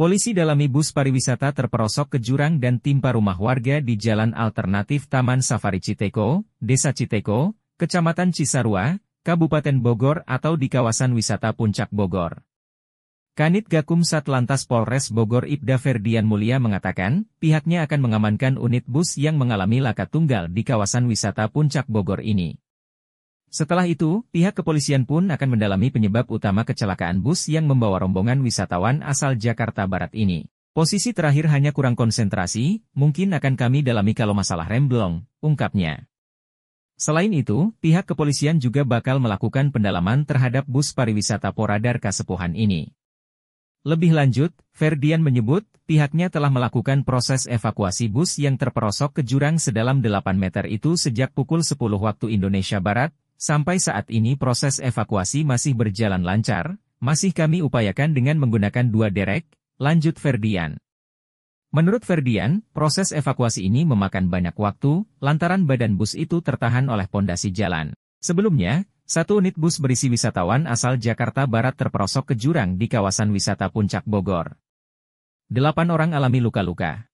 Polisi dalami bus pariwisata terperosok ke jurang dan timpa rumah warga di Jalan Alternatif Taman Safari Citeko, Desa Citeko, Kecamatan Cisarua, Kabupaten Bogor atau di kawasan wisata Puncak Bogor. Kanit Gakum Satlantas Polres Bogor Ibda Ferdian Mulia mengatakan, pihaknya akan mengamankan unit bus yang mengalami laka tunggal di kawasan wisata Puncak Bogor ini. Setelah itu, pihak kepolisian pun akan mendalami penyebab utama kecelakaan bus yang membawa rombongan wisatawan asal Jakarta Barat ini. Posisi terakhir hanya kurang konsentrasi, mungkin akan kami dalami kalau masalah rem blong, ungkapnya. Selain itu, pihak kepolisian juga bakal melakukan pendalaman terhadap bus pariwisata Poradar Kasepuhan ini. Lebih lanjut, Ferdian menyebut, pihaknya telah melakukan proses evakuasi bus yang terperosok ke jurang sedalam 8 meter itu sejak pukul 10 waktu Indonesia Barat, Sampai saat ini proses evakuasi masih berjalan lancar, masih kami upayakan dengan menggunakan dua derek, lanjut Ferdian. Menurut Ferdian, proses evakuasi ini memakan banyak waktu, lantaran badan bus itu tertahan oleh pondasi jalan. Sebelumnya, satu unit bus berisi wisatawan asal Jakarta Barat terperosok ke jurang di kawasan wisata Puncak Bogor. Delapan orang alami luka-luka.